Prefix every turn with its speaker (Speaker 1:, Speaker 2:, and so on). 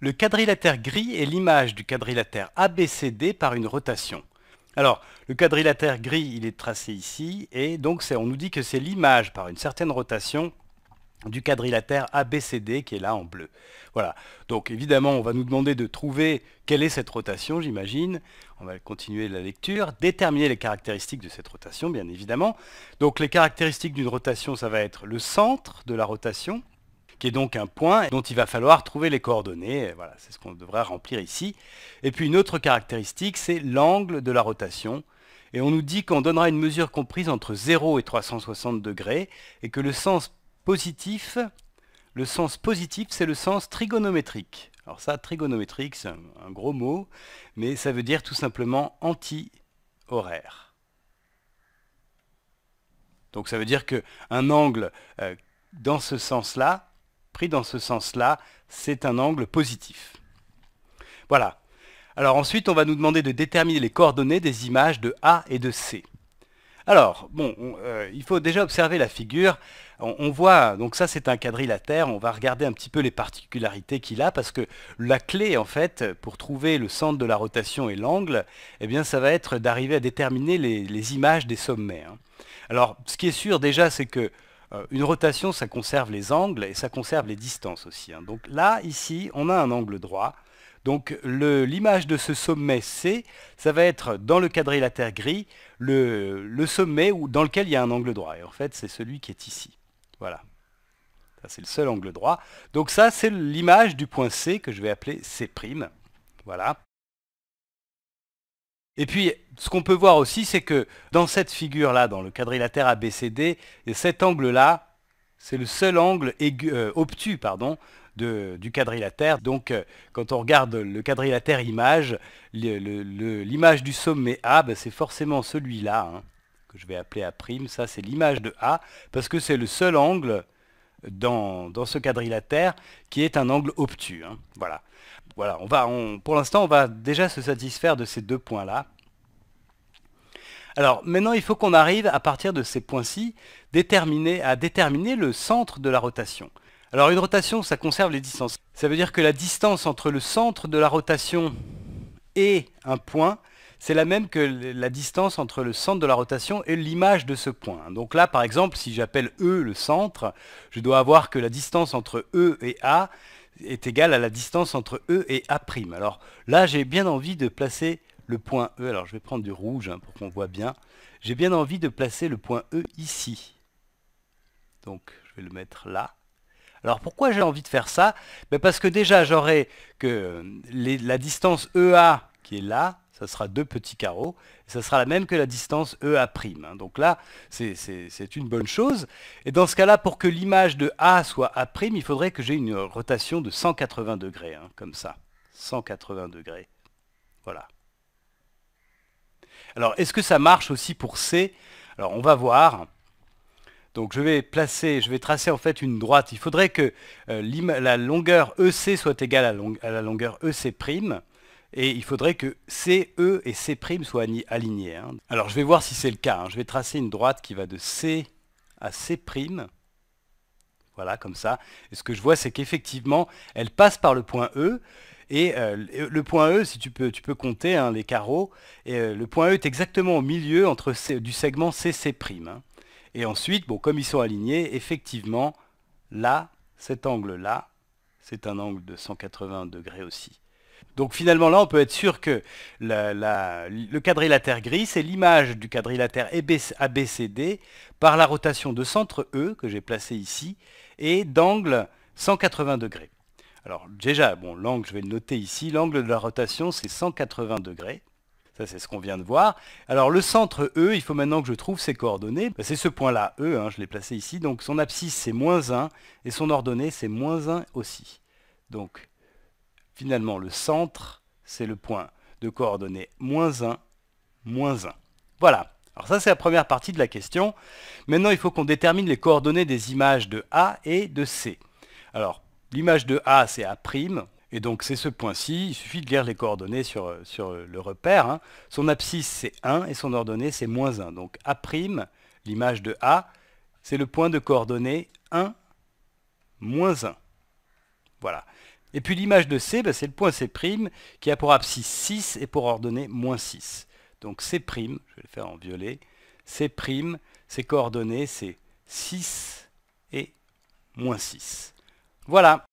Speaker 1: Le quadrilatère gris est l'image du quadrilatère ABCD par une rotation. Alors, le quadrilatère gris, il est tracé ici, et donc on nous dit que c'est l'image par une certaine rotation du quadrilatère ABCD qui est là en bleu. Voilà, donc évidemment, on va nous demander de trouver quelle est cette rotation, j'imagine. On va continuer la lecture. Déterminer les caractéristiques de cette rotation, bien évidemment. Donc les caractéristiques d'une rotation, ça va être le centre de la rotation, qui est donc un point dont il va falloir trouver les coordonnées. Voilà, c'est ce qu'on devrait remplir ici. Et puis une autre caractéristique, c'est l'angle de la rotation. Et on nous dit qu'on donnera une mesure comprise entre 0 et 360 degrés, et que le sens positif, le sens positif, c'est le sens trigonométrique. Alors ça, trigonométrique, c'est un, gros mot, mais ça veut dire tout simplement anti-horaire. Donc ça veut dire qu'un angle euh, dans ce sens-là Pris dans ce sens-là, c'est un angle positif. Voilà. Alors ensuite, on va nous demander de déterminer les coordonnées des images de A et de C. Alors, bon, euh, il faut déjà observer la figure. On, voit, donc ça c'est un quadrilatère, on va regarder un petit peu les particularités qu'il a, parce que la clé en fait, pour trouver le centre de la rotation et l'angle, eh bien ça va être d'arriver à déterminer les, images des sommets. Hein. Alors, ce qui est sûr déjà, c'est que euh, une rotation, ça conserve les angles et ça conserve les distances aussi. Hein. Donc là, ici, on a un angle droit. Donc l'image de ce sommet C, ça va être dans le quadrilatère gris, le, sommet dans lequel il y a un angle droit. Et en fait, c'est celui qui est ici. Voilà. Ça, c'est le seul angle droit. Donc ça, c'est l'image du point C que je vais appeler C'. Voilà. Et puis, ce qu'on peut voir aussi, c'est que dans cette figure-là, dans le quadrilatère ABCD, cet angle-là, c'est le seul angle euh, obtus pardon, du quadrilatère. Donc, euh, quand on regarde le quadrilatère image, l'image du sommet A, ben, c'est forcément celui-là, hein, que je vais appeler A'. Ça, c'est l'image de A, parce que c'est le seul angle dans, dans, ce quadrilatère qui est un angle obtus. Hein. voilà. Voilà, on va, pour l'instant, on va déjà se satisfaire de ces deux points-là. Alors maintenant, il faut qu'on arrive, à partir de ces points-ci, déterminer, à déterminer le centre de la rotation. Alors une rotation, ça conserve les distances. Ça veut dire que la distance entre le centre de la rotation et un point, c'est la même que la distance entre le centre de la rotation et l'image de ce point. Donc là, par exemple, si j'appelle E le centre, je dois avoir que la distance entre E et A, est égal à la distance entre E et A'. Alors là, j'ai bien envie de placer le point E. Alors je vais prendre du rouge hein, pour qu'on voit bien. J'ai bien envie de placer le point E ici. Donc je vais le mettre là. Alors pourquoi j'ai envie de faire ça ben, Parce que déjà j'aurai que euh, la distance EA qui est là, ça sera deux petits carreaux, ça sera la même que la distance EA'. Hein. Donc là, c'est une bonne chose. Et dans ce cas-là, pour que l'image de A soit A', il faudrait que j'ai une rotation de 180 degrés, hein, comme ça. 180 degrés. Voilà. Alors, est-ce que ça marche aussi pour C Alors, on va voir. Donc, je vais placer, je vais tracer en fait une droite. Il faudrait que euh, la longueur EC soit égale à, à la longueur EC' et il faudrait que C, E et C' soient alignés. Hein. Alors je vais voir si c'est le cas. Hein. Je vais tracer une droite qui va de C à C'. Voilà, comme ça. Et ce que je vois, c'est qu'effectivement, elle passe par le point E. Et euh, le point E, si tu peux, tu peux compter hein, les carreaux, et, euh, le point E est exactement au milieu entre du segment CC'. Hein. Et ensuite, bon, comme ils sont alignés, effectivement, là, cet angle-là, c'est un angle de 180 degrés aussi. Donc finalement là on peut être sûr que le quadrilatère gris c'est l'image du quadrilatère ABCD par la rotation de centre E que j'ai placé ici et d'angle 180 degrés. Alors déjà, bon, l'angle je vais le noter ici, l'angle de la rotation c'est 180 degrés. Ça, c'est ce qu'on vient de voir. Alors, le centre E, il faut maintenant que je trouve ses coordonnées. Bah, c'est ce point-là, E, hein, je l'ai placé ici. Donc, son abscisse, c'est moins 1, et son ordonnée, c'est moins 1 aussi. Donc, Finalement, le centre, c'est le point de coordonnées moins 1, moins 1. Voilà. Alors ça, c'est la première partie de la question. Maintenant, il faut qu'on détermine les coordonnées des images de A et de C. Alors, l'image de A, c'est A', et donc c'est ce point-ci. Il suffit de lire les coordonnées sur, sur le repère. Hein. Son abscisse, c'est 1, et son ordonnée, c'est moins 1. Donc A', l'image de A, c'est le point de coordonnées 1, moins 1. Voilà. Et puis l'image de C, ben, c'est le point C' qui a pour abscisse 6 et pour ordonnée moins 6. Donc C', je vais le faire en violet, C', ses coordonnées, c'est 6 et moins 6. Voilà